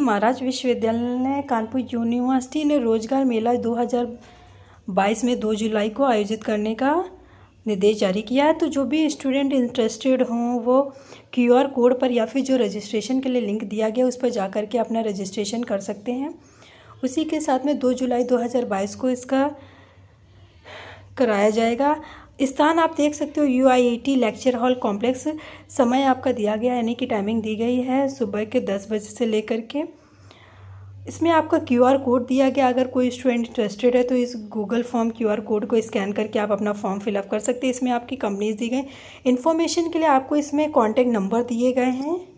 महाराज विश्वविद्यालय कानपुर यूनिवर्सिटी ने रोजगार मेला 2022 में 2 जुलाई को आयोजित करने का निर्देश जारी किया है तो जो भी स्टूडेंट इंटरेस्टेड हों वो क्यूआर कोड पर या फिर जो रजिस्ट्रेशन के लिए लिंक दिया गया उस पर जा के अपना रजिस्ट्रेशन कर सकते हैं उसी के साथ में 2 जुलाई 2022 को इसका कराया जाएगा स्थान आप देख सकते हो U I T lecture hall complex समय आपका दिया गया यानी कि टाइमिंग दी गई है सुबह के दस बजे से लेकर के इसमें आपका क्यू आर कोड दिया गया अगर कोई स्टूडेंट इंटरेस्टेड है तो इस Google form Q R code को स्कैन करके आप अपना फॉर्म फिलअप कर सकते हैं इसमें आपकी कंपनीज दी गई इन्फॉर्मेशन के लिए आपको इसमें कॉन्टैक्ट नंबर दिए गए हैं